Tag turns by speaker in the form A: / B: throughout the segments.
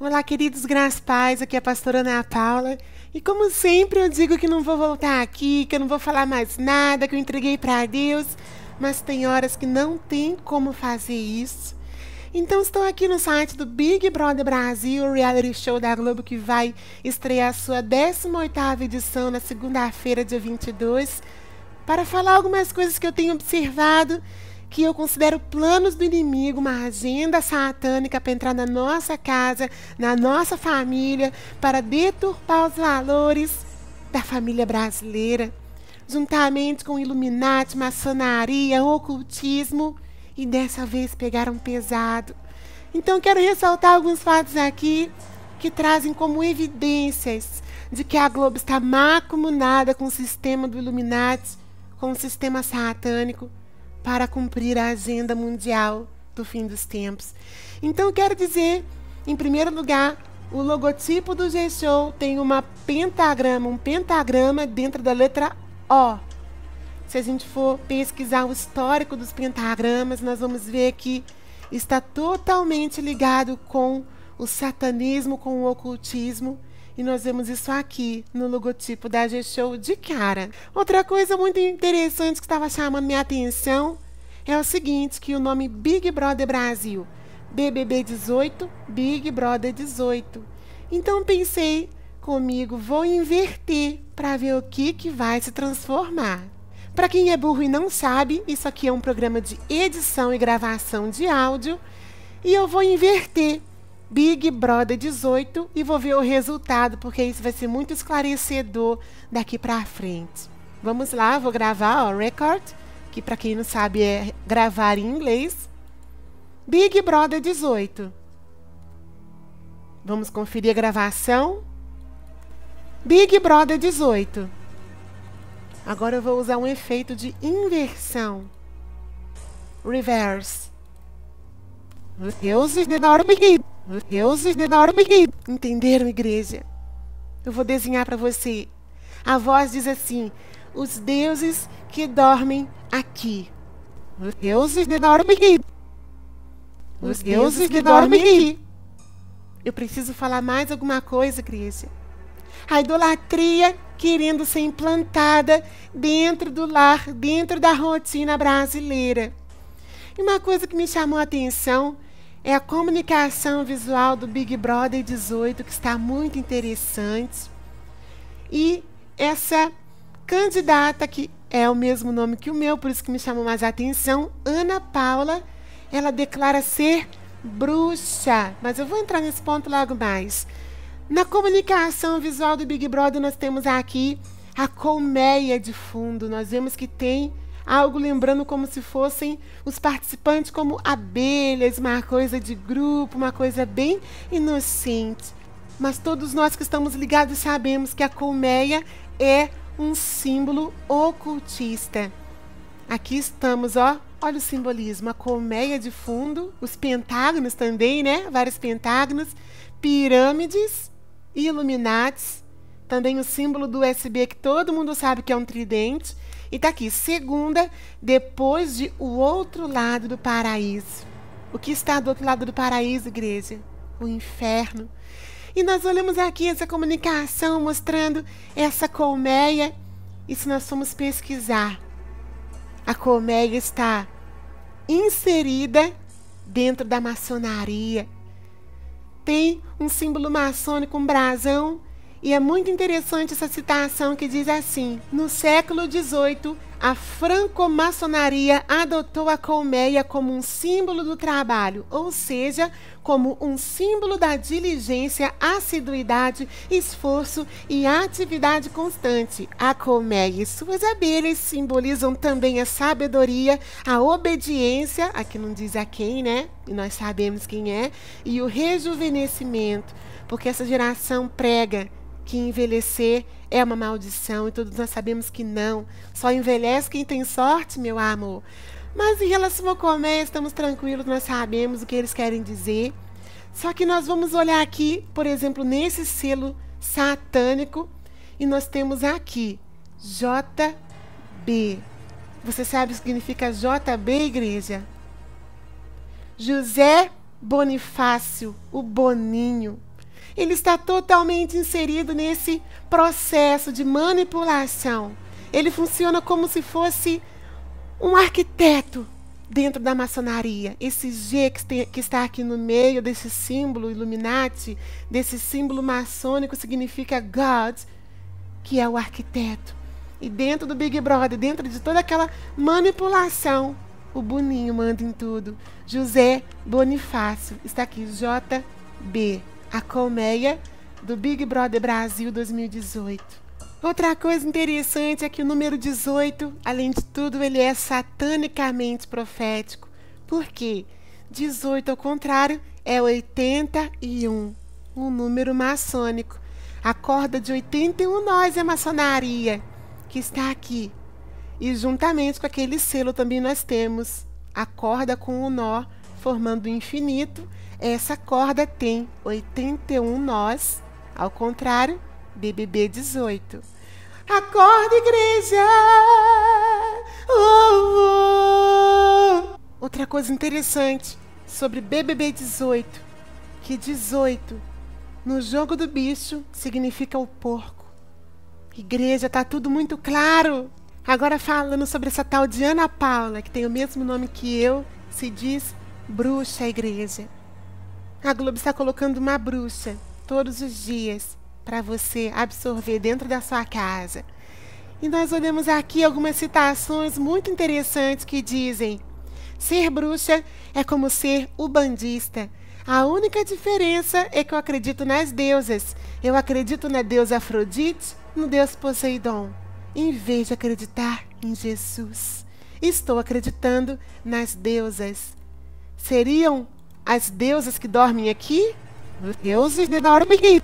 A: Olá, queridos Graças aqui é a pastora Ana Paula. E como sempre, eu digo que não vou voltar aqui, que eu não vou falar mais nada, que eu entreguei para Deus, mas tem horas que não tem como fazer isso. Então estou aqui no site do Big Brother Brasil, o reality show da Globo que vai estrear sua 18ª edição na segunda-feira, dia 22, para falar algumas coisas que eu tenho observado que eu considero planos do inimigo, uma agenda satânica para entrar na nossa casa, na nossa família, para deturpar os valores da família brasileira, juntamente com Illuminati, maçonaria, ocultismo, e dessa vez pegaram pesado. Então quero ressaltar alguns fatos aqui que trazem como evidências de que a Globo está macumunada com o sistema do Illuminati, com o sistema satânico para cumprir a agenda mundial do fim dos tempos. Então, quero dizer, em primeiro lugar, o logotipo do G-Show tem uma pentagrama, um pentagrama dentro da letra O. Se a gente for pesquisar o histórico dos pentagramas, nós vamos ver que está totalmente ligado com o satanismo, com o ocultismo e nós vemos isso aqui no logotipo da G-Show de cara. Outra coisa muito interessante que estava chamando minha atenção é o seguinte, que o nome Big Brother Brasil, BBB 18, Big Brother 18. Então pensei comigo, vou inverter para ver o que, que vai se transformar. Para quem é burro e não sabe, isso aqui é um programa de edição e gravação de áudio e eu vou inverter Big Brother 18 e vou ver o resultado, porque isso vai ser muito esclarecedor daqui para frente. Vamos lá, vou gravar, ó, record, que para quem não sabe é gravar em inglês. Big Brother 18. Vamos conferir a gravação. Big Brother 18. Agora eu vou usar um efeito de inversão. Reverse. Deus, enorme. Deuses de é enorme Entenderam, igreja? Eu vou desenhar para você. A voz diz assim: Os deuses que dormem aqui. É Os deuses de é enorme Os deuses de enorme Eu preciso falar mais alguma coisa, igreja. A idolatria querendo ser implantada dentro do lar, dentro da rotina brasileira. E uma coisa que me chamou a atenção é a comunicação visual do Big Brother 18 que está muito interessante. E essa candidata que é o mesmo nome que o meu, por isso que me chamou mais a atenção, Ana Paula, ela declara ser bruxa, mas eu vou entrar nesse ponto logo mais. Na comunicação visual do Big Brother nós temos aqui a colmeia de fundo. Nós vemos que tem algo lembrando como se fossem os participantes como abelhas, uma coisa de grupo, uma coisa bem inocente. Mas todos nós que estamos ligados sabemos que a colmeia é um símbolo ocultista. Aqui estamos, ó. Olha o simbolismo, a colmeia de fundo, os pentágonos também, né? Vários pentágonos, pirâmides, iluminatis, também o símbolo do USB que todo mundo sabe que é um tridente e tá aqui, segunda, depois de o outro lado do paraíso. O que está do outro lado do paraíso, igreja? O inferno. E nós olhamos aqui essa comunicação mostrando essa colmeia. E se nós formos pesquisar, a colmeia está inserida dentro da maçonaria. Tem um símbolo maçônico, um brasão e é muito interessante essa citação que diz assim: No século XVIII, a francomaçonaria adotou a colmeia como um símbolo do trabalho, ou seja, como um símbolo da diligência, assiduidade, esforço e atividade constante. A colmeia e suas abelhas simbolizam também a sabedoria, a obediência, aqui não diz a quem, né? E nós sabemos quem é, e o rejuvenescimento, porque essa geração prega que envelhecer é uma maldição e todos nós sabemos que não. Só envelhece quem tem sorte, meu amor. Mas em relação ao comer, estamos tranquilos, nós sabemos o que eles querem dizer. Só que nós vamos olhar aqui, por exemplo, nesse selo satânico, e nós temos aqui JB. Você sabe o que significa JB, igreja? José Bonifácio, o Boninho ele está totalmente inserido nesse processo de manipulação. Ele funciona como se fosse um arquiteto dentro da maçonaria. Esse G que, tem, que, está aqui no meio desse símbolo Illuminati, desse símbolo maçônico, significa God, que é o arquiteto. E dentro do Big Brother, dentro de toda aquela manipulação, o Boninho manda em tudo. José Bonifácio, está aqui, JB a colmeia do Big Brother Brasil 2018. Outra coisa interessante é que o número 18, além de tudo, ele é satanicamente profético. Por quê? 18 ao contrário é 81, um número maçônico. A corda de 81 nós é maçonaria, que está aqui. E juntamente com aquele selo também nós temos a corda com o nó formando o infinito. Essa corda tem 81 nós, ao contrário, BBB 18. Acorda, igreja! Uh, uh. Outra coisa interessante sobre BBB 18, que 18 no jogo do bicho significa o porco. Igreja, tá tudo muito claro. Agora falando sobre essa tal de Ana Paula, que tem o mesmo nome que eu, se diz bruxa à igreja. A Globo está colocando uma bruxa todos os dias para você absorver dentro da sua casa. E nós olhamos aqui algumas citações muito interessantes que dizem: ser bruxa é como ser ubandista. A única diferença é que eu acredito nas deusas. Eu acredito na deusa Afrodite, no deus Poseidon, em vez de acreditar em Jesus. Estou acreditando nas deusas seriam as deusas que dormem aqui? Deuses enormes. Né?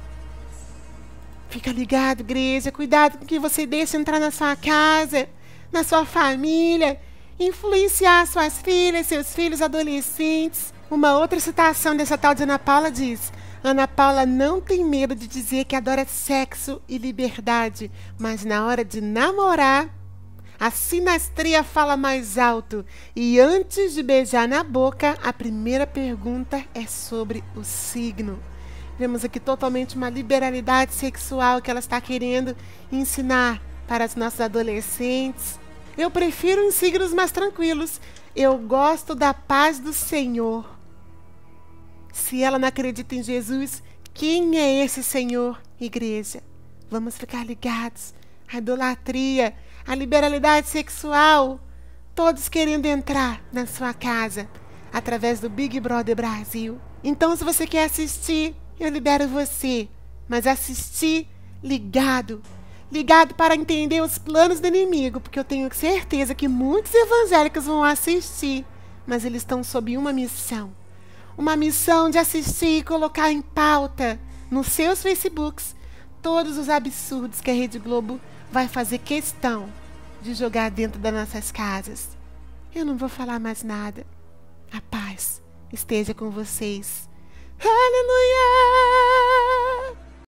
A: Fica ligado, igreja. Cuidado com que você deixa entrar na sua casa, na sua família, influenciar suas filhas, seus filhos adolescentes. Uma outra citação dessa tal de Ana Paula diz: Ana Paula não tem medo de dizer que adora sexo e liberdade, mas na hora de namorar, a sinastria fala mais alto e antes de beijar na boca, a primeira pergunta é sobre o signo. Vemos aqui totalmente uma liberalidade sexual que ela está querendo ensinar para as nossas adolescentes. Eu prefiro os signos mais tranquilos. Eu gosto da paz do Senhor. Se ela não acredita em Jesus, quem é esse Senhor, igreja? Vamos ficar ligados. A idolatria a liberalidade sexual, todos querendo entrar na sua casa através do Big Brother Brasil. Então, se você quer assistir, eu libero você, mas assistir ligado ligado para entender os planos do inimigo, porque eu tenho certeza que muitos evangélicos vão assistir, mas eles estão sob uma missão. Uma missão de assistir e colocar em pauta nos seus Facebooks todos os absurdos que a Rede Globo vai fazer questão de jogar dentro das nossas casas. Eu não vou falar mais nada. A paz esteja com vocês. Aleluia!